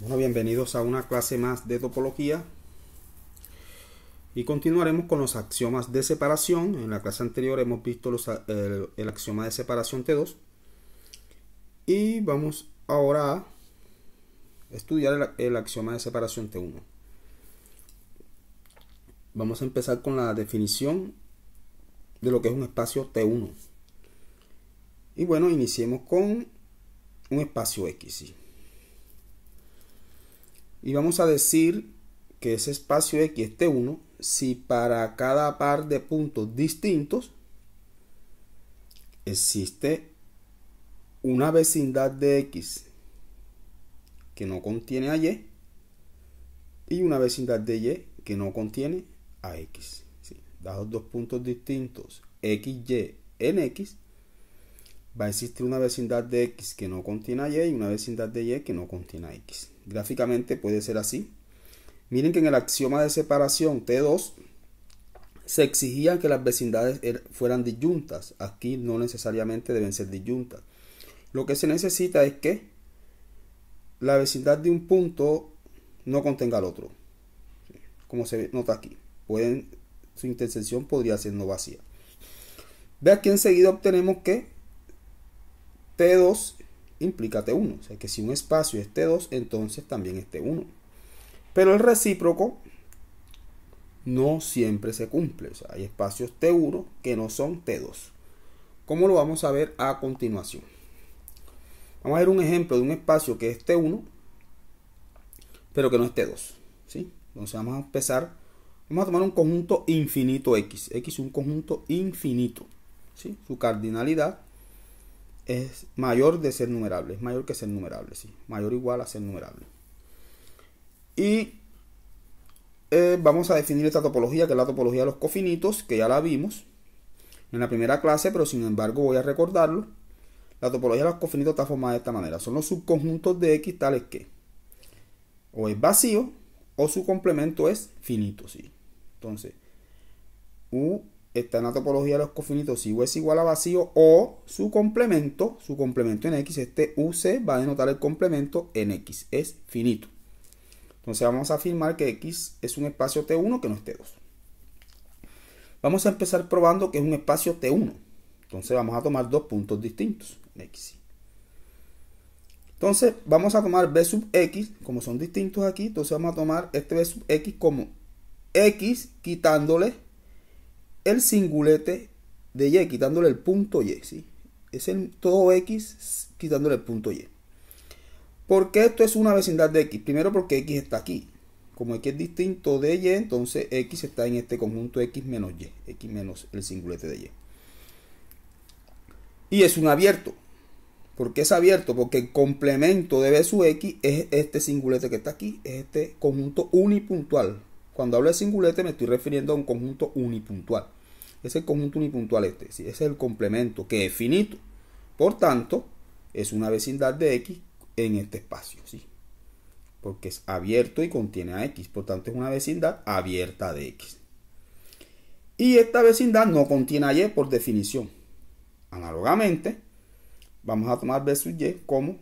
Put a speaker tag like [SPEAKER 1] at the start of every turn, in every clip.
[SPEAKER 1] Bueno, bienvenidos a una clase más de topología y continuaremos con los axiomas de separación. En la clase anterior hemos visto el, axioma de separación T2 y vamos ahora a estudiar el axioma de separación T1. Vamos a empezar con la definición de lo que es un espacio T1. Y bueno, iniciemos con un espacio X. Y vamos a decir que ese espacio X, t este 1, si para cada par de puntos distintos existe una vecindad de X que no contiene a Y y una vecindad de Y que no contiene a X. Dados dos puntos distintos, X, Y en X, va a existir una vecindad de X que no contiene a Y y una vecindad de Y que no contiene a X. Gráficamente puede ser así. Miren que en el axioma de separación T2 se exigía que las vecindades er, fueran disyuntas. Aquí no necesariamente deben ser disyuntas. Lo que se necesita es que la vecindad de un punto no contenga al otro. Como se nota aquí. Pueden, su intersección podría ser no vacía. Ve aquí enseguida obtenemos que T2 implica T1. O sea que si un espacio es T2, entonces también es T1. Pero el recíproco no siempre se cumple. O sea, hay espacios T1 que no son T2. ¿Cómo lo vamos a ver a continuación? Vamos a ver un ejemplo de un espacio que es T1, pero que no es T2. ¿sí? Entonces vamos a empezar. Vamos a tomar un conjunto infinito X. X es un conjunto infinito. ¿sí? Su cardinalidad es mayor de ser numerable, es mayor que ser numerable, sí, mayor o igual a ser numerable. Y eh, vamos a definir esta topología, que es la topología de los cofinitos, que ya la vimos en la primera clase, pero sin embargo voy a recordarlo. La topología de los cofinitos está formada de esta manera. Son los subconjuntos de X tales que o es vacío o su complemento es finito, sí. Entonces, U está en la topología de los cofinitos si U es igual a vacío o su complemento, su complemento en X, este UC va a denotar el complemento en X, es finito. Entonces vamos a afirmar que X es un espacio T1 que no es T2. Vamos a empezar probando que es un espacio T1. Entonces vamos a tomar dos puntos distintos en X. Entonces vamos a tomar B sub X, como son distintos aquí, entonces vamos a tomar este B sub X como X quitándole el singulete de y quitándole el punto y, Es el todo x quitándole el punto y. porque esto es una vecindad de x? Primero porque x está aquí. Como x es distinto de y, entonces x está en este conjunto x menos y. x menos el singulete de y. Y es un abierto. porque es abierto? Porque el complemento de b sub x es este singulete que está aquí. Es este conjunto unipuntual. Cuando hablo de singulete me estoy refiriendo a un conjunto unipuntual es el conjunto unipuntual este, es es el complemento que es finito. Por tanto, es una vecindad de X en este espacio, ¿sí? Porque es abierto y contiene a X, por tanto es una vecindad abierta de X. Y esta vecindad no contiene a Y por definición. Análogamente, vamos a tomar B sub Y como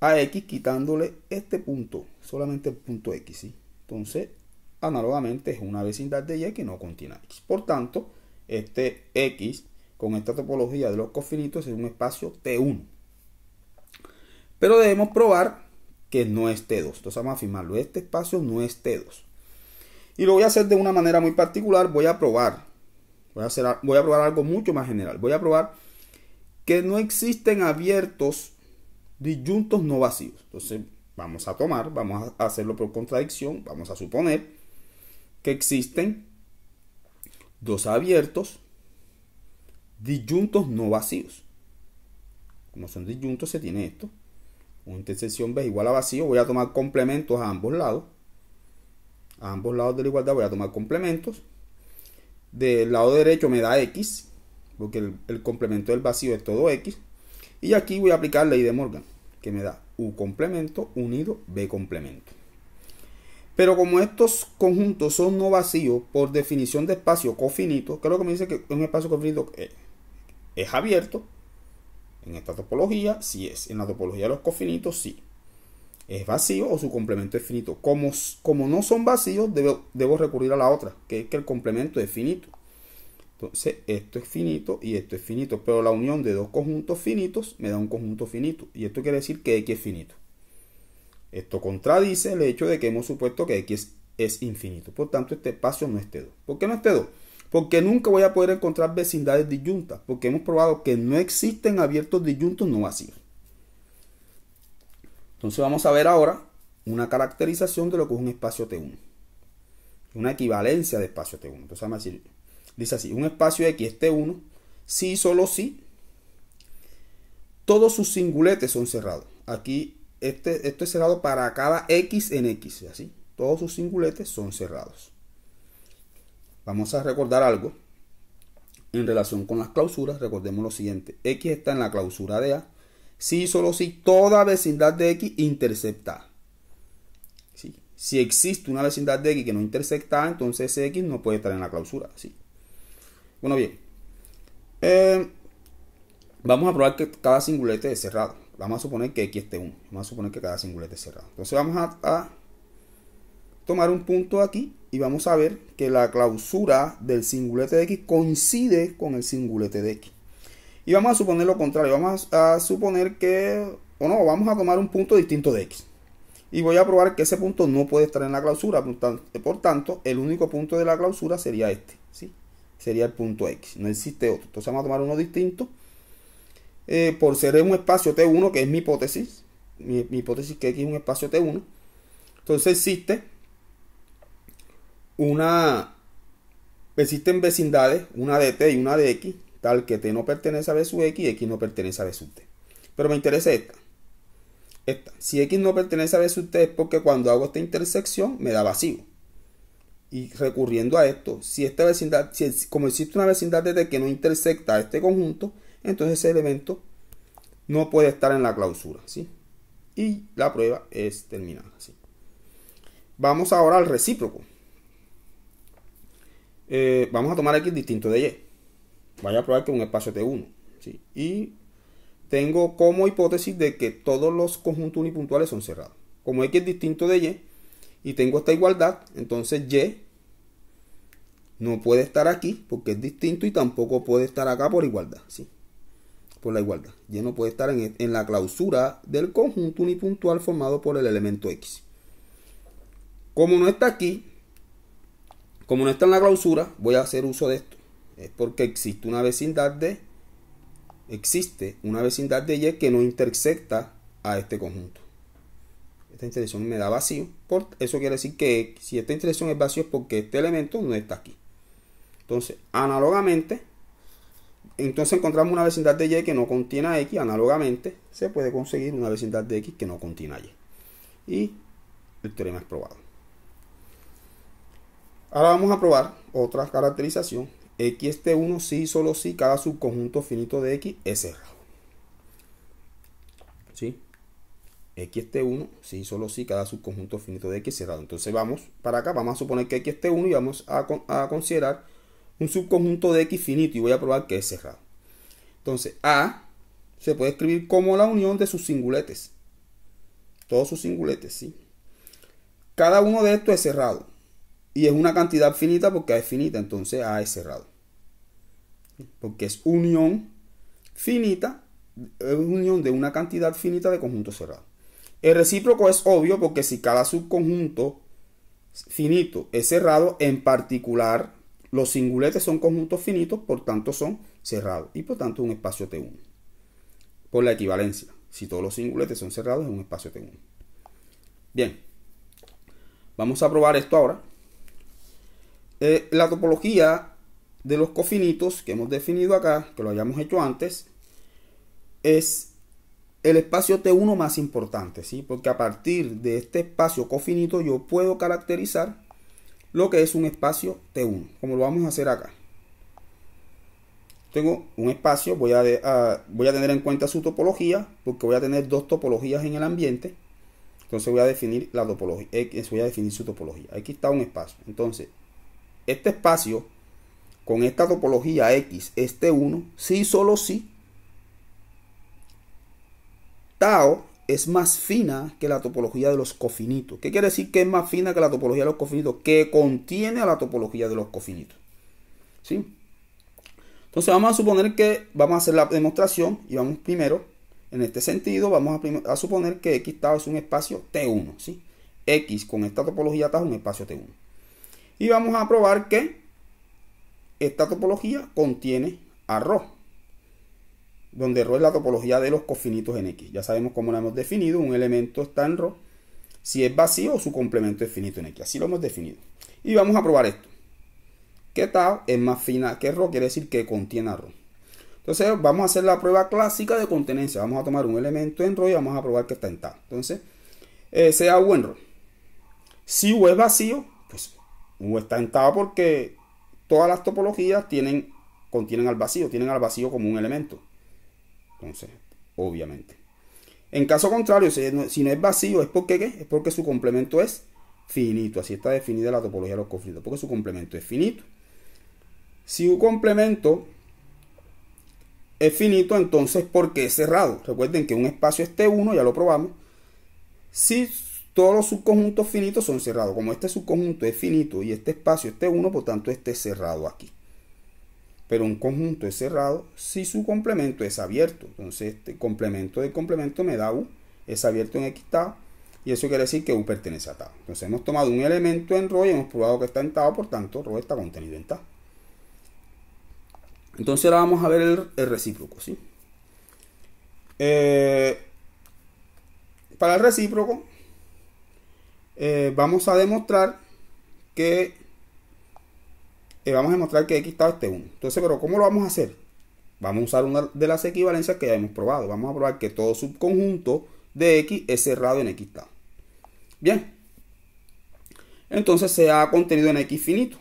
[SPEAKER 1] a X quitándole este punto, solamente el punto X, ¿sí? Entonces, Análogamente es una vecindad de Y que no contiene X. Por tanto, este X con esta topología de los cofinitos es un espacio T1. Pero debemos probar que no es T2. Entonces vamos a afirmarlo. Este espacio no es T2. Y lo voy a hacer de una manera muy particular. Voy a probar. Voy a, hacer, voy a probar algo mucho más general. Voy a probar que no existen abiertos disyuntos no vacíos. Entonces vamos a tomar, vamos a hacerlo por contradicción, vamos a suponer que existen dos abiertos disyuntos no vacíos. Como son disyuntos, se tiene esto. Una intersección B igual a vacío. Voy a tomar complementos a ambos lados. A ambos lados de la igualdad voy a tomar complementos. Del lado derecho me da X, porque el, el complemento del vacío es todo X. Y aquí voy a aplicar la ley de Morgan, que me da U complemento unido B complemento. Pero como estos conjuntos son no vacíos por definición de espacio cofinito, creo que me dice que un espacio cofinito eh, es, abierto. En esta topología sí es. En la topología de los cofinitos sí. Es vacío o su complemento es finito. Como, como no son vacíos, debo, debo, recurrir a la otra, que es que el complemento es finito. Entonces, esto es finito y esto es finito. Pero la unión de dos conjuntos finitos me da un conjunto finito. Y esto quiere decir que X es finito. Esto contradice el hecho de que hemos supuesto que x es infinito. Por tanto, este espacio no es T2. ¿Por qué no es T2? Porque nunca voy a poder encontrar vecindades disyuntas, porque hemos probado que no existen abiertos disyuntos no vacíos. Entonces vamos a ver ahora una caracterización de lo que es un espacio T1. Una equivalencia de espacio T1. Entonces vamos a decir, dice así, un espacio X es T1 si y solo si todos sus singuletes son cerrados. Aquí este, esto es cerrado para cada x en x, así. Todos sus singuletes son cerrados. Vamos a recordar algo en relación con las clausuras. Recordemos lo siguiente. X está en la clausura de A. Si y solo si toda vecindad de X intercepta Si existe una vecindad de X que no intercepta entonces X no puede estar en la clausura. Bueno, bien. Eh, vamos a probar que cada singulete es cerrado vamos a suponer que X esté 1. Vamos a suponer que cada singulete es cerrado. Entonces vamos a, tomar un punto aquí y vamos a ver que la clausura del singulete de X coincide con el singulete de X. Y vamos a suponer lo contrario. Vamos a, suponer que, o no, vamos a tomar un punto distinto de X. Y voy a probar que ese punto no puede estar en la clausura. Por tanto, el único punto de la clausura sería este. ¿sí? Sería el punto X. No existe otro. Entonces vamos a tomar uno distinto eh, por ser un espacio T1, que es mi hipótesis, mi, mi, hipótesis que X es un espacio T1, entonces existe una, existen vecindades, una de T y una de X, tal que T no pertenece a B sub X y X no pertenece a B sub T. Pero me interesa esta. Esta. Si X no pertenece a B sub T es porque cuando hago esta intersección me da vacío. Y recurriendo a esto, si esta vecindad, como existe una vecindad de T que no intersecta a este conjunto, entonces ese elemento no puede estar en la clausura, ¿sí? Y la prueba es terminada, ¿sí? Vamos ahora al recíproco. Eh, vamos a tomar X distinto de Y. Vaya a probar que un espacio T1, ¿sí? Y tengo como hipótesis de que todos los conjuntos unipuntuales son cerrados. Como X es distinto de Y y tengo esta igualdad, entonces Y no puede estar aquí porque es distinto y tampoco puede estar acá por igualdad, ¿sí? por la igualdad. Y no puede estar en, la clausura del conjunto unipuntual formado por el elemento X. Como no está aquí, como no está en la clausura, voy a hacer uso de esto. Es porque existe una vecindad de existe una vecindad de Y que no intersecta a este conjunto. Esta intersección me da vacío. Por, eso quiere decir que si esta intersección es vacío es porque este elemento no está aquí. Entonces, análogamente, entonces encontramos una vecindad de Y que no contiene X, análogamente se puede conseguir una vecindad de X que no contiene Y. Y el teorema es probado. Ahora vamos a probar otra caracterización. X este 1 sí, solo si cada subconjunto finito de X es cerrado. sí X este XT1 sí, solo si cada subconjunto finito de X es cerrado. Entonces vamos para acá, vamos a suponer que X este 1 y vamos a considerar un subconjunto de X finito y voy a probar que es cerrado. Entonces, A se puede escribir como la unión de sus singuletes. Todos sus singuletes, ¿sí? Cada uno de estos es cerrado. Y es una cantidad finita porque A es finita, entonces A es cerrado. Porque es unión finita, es unión de una cantidad finita de conjuntos cerrados. El recíproco es obvio porque si cada subconjunto finito es cerrado, en particular los singuletes son conjuntos finitos, por tanto son cerrados y por tanto un espacio T1. Por la equivalencia, si todos los singuletes son cerrados es un espacio T1. Bien, vamos a probar esto ahora. Eh, la topología de los cofinitos que hemos definido acá, que lo hayamos hecho antes, es el espacio T1 más importante, ¿sí? Porque a partir de este espacio cofinito yo puedo caracterizar lo que es un espacio T1, como lo vamos a hacer acá. Tengo un espacio, voy a, voy a tener en cuenta su topología, porque voy a tener dos topologías en el ambiente. Entonces voy a definir la topología, eh, voy a definir su topología. Aquí está un espacio. Entonces, este espacio con esta topología X, es t 1, sí, solo sí, tau es más fina que la topología de los cofinitos. ¿Qué quiere decir que es más fina que la topología de los cofinitos? Que contiene a la topología de los cofinitos. ¿Sí? Entonces vamos a suponer que vamos a hacer la demostración y vamos primero, en este sentido, vamos a, suponer que X tau es un espacio T1. ¿sí? X con esta topología tau es un espacio T1. Y vamos a probar que esta topología contiene a donde Rho es la topología de los cofinitos en X. Ya sabemos cómo la hemos definido, un elemento está en Rho si es vacío su complemento es finito en X. Así lo hemos definido. Y vamos a probar esto. ¿Qué tal es más fina que Rho, quiere decir que contiene a Rho. Entonces vamos a hacer la prueba clásica de contenencia. Vamos a tomar un elemento en Rho y vamos a probar que está en tau. Entonces, eh, sea U en Rho. Si U es vacío, pues U está en tau porque todas las topologías tienen, contienen al vacío, tienen al vacío como un elemento. Entonces, obviamente. En caso contrario, si no, es vacío, ¿es porque qué? Es porque su complemento es finito. Así está definida la topología de los conflictos, porque su complemento es finito. Si un complemento es finito, entonces porque es cerrado. Recuerden que un espacio es T1, ya lo probamos. Si todos los subconjuntos finitos son cerrados, como este subconjunto es finito y este espacio es T1, por tanto este es cerrado aquí pero un conjunto es cerrado si su complemento es abierto. Entonces, este complemento de complemento me da U, es abierto en X y eso quiere decir que U pertenece a tau. Entonces, hemos tomado un elemento en rho y hemos probado que está en tau, por tanto, rho está contenido en tau. Entonces, ahora vamos a ver el, recíproco, ¿sí? Eh, para el recíproco, eh, vamos a demostrar que y eh, vamos a demostrar que X está este 1. Entonces, pero ¿cómo lo vamos a hacer? Vamos a usar una de las equivalencias que ya hemos probado. Vamos a probar que todo subconjunto de X es cerrado en X Bien. Entonces se ha contenido en X finito.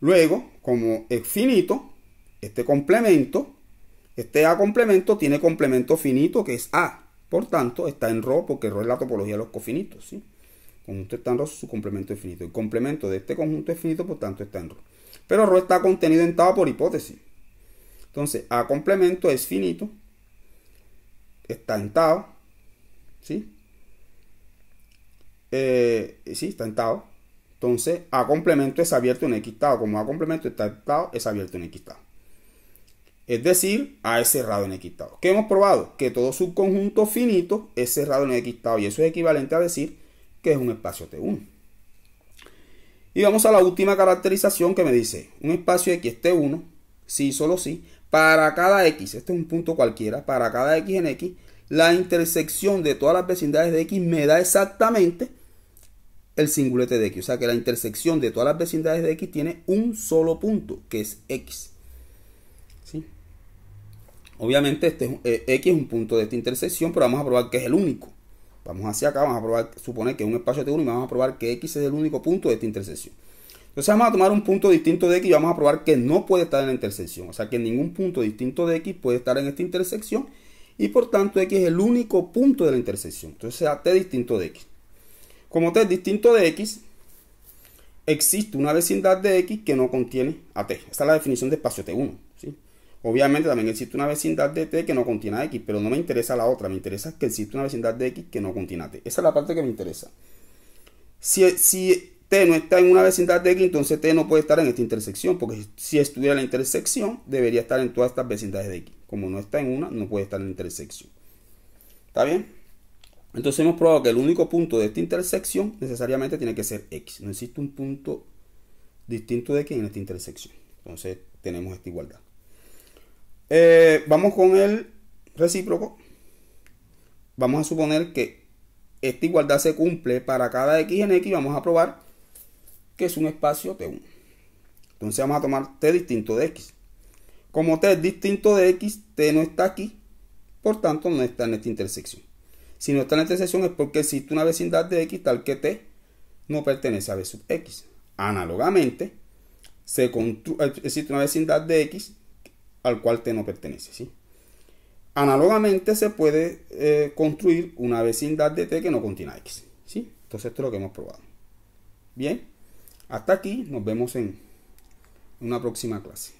[SPEAKER 1] Luego, como es finito, este complemento, este A complemento tiene complemento finito que es A. Por tanto, está en Rho porque Rho es la topología de los cofinitos. ¿sí? conjunto rojo, su complemento es finito. El complemento de este conjunto es finito, por tanto está en rojo. Pero rojo está contenido en tau por hipótesis. Entonces, A complemento es finito, está en tau, ¿sí? Eh, sí, está en tau. Entonces, A complemento es abierto en X tau. Como A complemento está en tau, es abierto en X tau. Es decir, A es cerrado en X tau. ¿Qué hemos probado? Que todo subconjunto finito es cerrado en X tau. Y eso es equivalente a decir que es un espacio T1. Y vamos a la última caracterización que me dice un espacio X T1, sí, solo sí, para cada X, este es un punto cualquiera, para cada X en X, la intersección de todas las vecindades de X me da exactamente el singulete de X. O sea que la intersección de todas las vecindades de X tiene un solo punto, que es X. ¿Sí? Obviamente este eh, X es un punto de esta intersección, pero vamos a probar que es el único. Vamos hacia acá, vamos a probar, suponer que es un espacio T1 y vamos a probar que X es el único punto de esta intersección. Entonces vamos a tomar un punto distinto de X y vamos a probar que no puede estar en la intersección. O sea que ningún punto distinto de X puede estar en esta intersección. Y por tanto X es el único punto de la intersección. Entonces sea T distinto de X. Como T es distinto de X, existe una vecindad de X que no contiene a T. Esta es la definición de espacio T1. Obviamente también existe una vecindad de T que no contiene a X, pero no me interesa la otra, me interesa que existe una vecindad de X que no contiene a T. Esa es la parte que me interesa. Si, si T no está en una vecindad de X, entonces T no puede estar en esta intersección, porque si estuviera en la intersección, debería estar en todas estas vecindades de X. Como no está en una, no puede estar en la intersección. ¿Está bien? Entonces hemos probado que el único punto de esta intersección necesariamente tiene que ser X. No existe un punto distinto de X en esta intersección. Entonces tenemos esta igualdad. Eh, vamos con el recíproco. Vamos a suponer que esta igualdad se cumple para cada x en x. Vamos a probar que es un espacio T1. Entonces vamos a tomar T distinto de x. Como T es distinto de x, T no está aquí. Por tanto, no está en esta intersección. Si no está en la intersección es porque existe una vecindad de x tal que T no pertenece a B sub x. Análogamente, se eh, existe una vecindad de x al cual te no pertenece. ¿sí? Análogamente se puede eh, construir una vecindad de T que no contiene X. ¿sí? Entonces esto es lo que hemos probado. Bien, hasta aquí nos vemos en una próxima clase.